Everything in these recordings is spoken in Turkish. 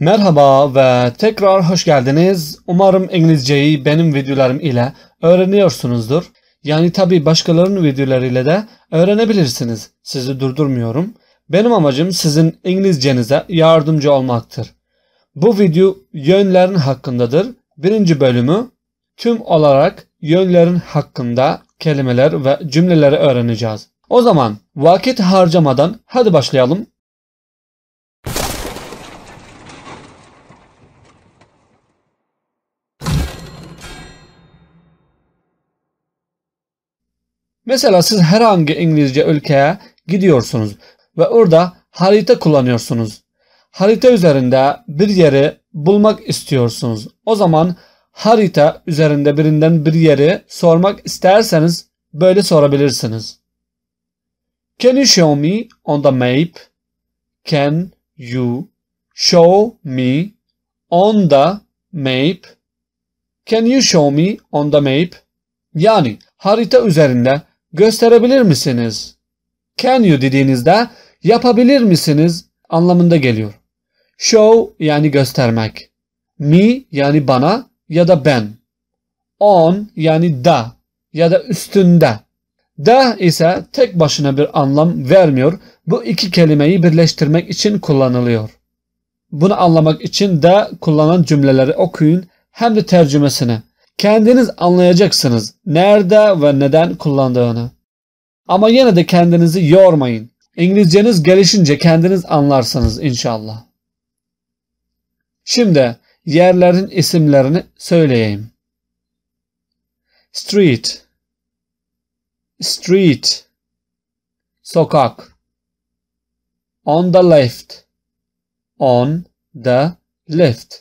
Merhaba ve tekrar hoş geldiniz. Umarım İngilizceyi benim videolarım ile öğreniyorsunuzdur. Yani tabi başkalarının videolarıyla de öğrenebilirsiniz. Sizi durdurmuyorum. Benim amacım sizin İngilizcenize yardımcı olmaktır. Bu video yönlerin hakkındadır. Birinci bölümü tüm olarak yönlerin hakkında kelimeler ve cümleleri öğreneceğiz. O zaman vakit harcamadan hadi başlayalım. Mesela siz herhangi İngilizce ülkeye gidiyorsunuz ve orada harita kullanıyorsunuz. Harita üzerinde bir yeri bulmak istiyorsunuz. O zaman harita üzerinde birinden bir yeri sormak isterseniz böyle sorabilirsiniz. Can you show me on the map? Can you show me on the map? Can you show me on the map? Yani harita üzerinde gösterebilir misiniz? Can you dediğinizde yapabilir misiniz anlamında geliyor. Show yani göstermek. Me yani bana ya da ben. On yani da ya da üstünde. Da ise tek başına bir anlam vermiyor. Bu iki kelimeyi birleştirmek için kullanılıyor. Bunu anlamak için da kullanan cümleleri okuyun hem de tercümesini. Kendiniz anlayacaksınız nerede ve neden kullandığını. Ama yine de kendinizi yormayın. İngilizceniz gelişince kendiniz anlarsınız inşallah. Şimdi yerlerin isimlerini söyleyeyim. Street Street Sokak On the left On the left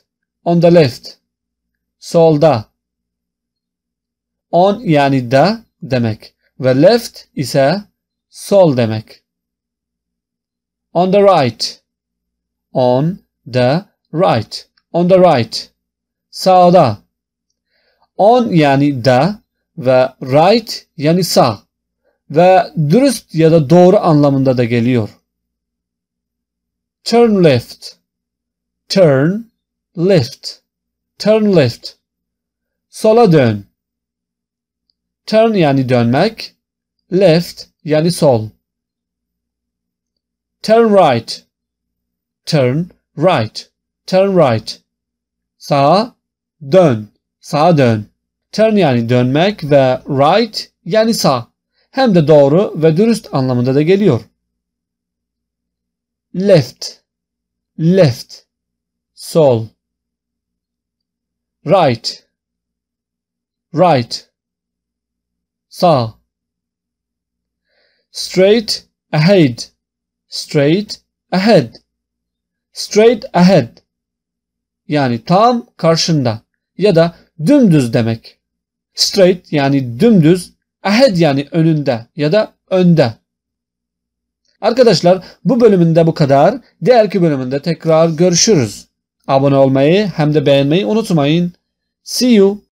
On the left Solda On yani da demek ve left ise sol demek. On the right. On the right. On the right. Sağda. On yani da ve right yani sağ ve dürüst ya da doğru anlamında da geliyor. Turn left. Turn left. Turn left. Sola dön. Turn yani dönmek. Left yani sol. Turn right. Turn right. Turn right. Sağa dön. Sağa dön. Turn yani dönmek ve right yani sağ. Hem de doğru ve dürüst anlamında da geliyor. Left. Left. Sol. Right. Right sağ straight ahead straight ahead straight ahead yani tam karşında ya da dümdüz demek. Straight yani dümdüz, ahead yani önünde ya da önde. Arkadaşlar bu bölümünde bu kadar. Diğerki bölümünde tekrar görüşürüz. Abone olmayı hem de beğenmeyi unutmayın. See you.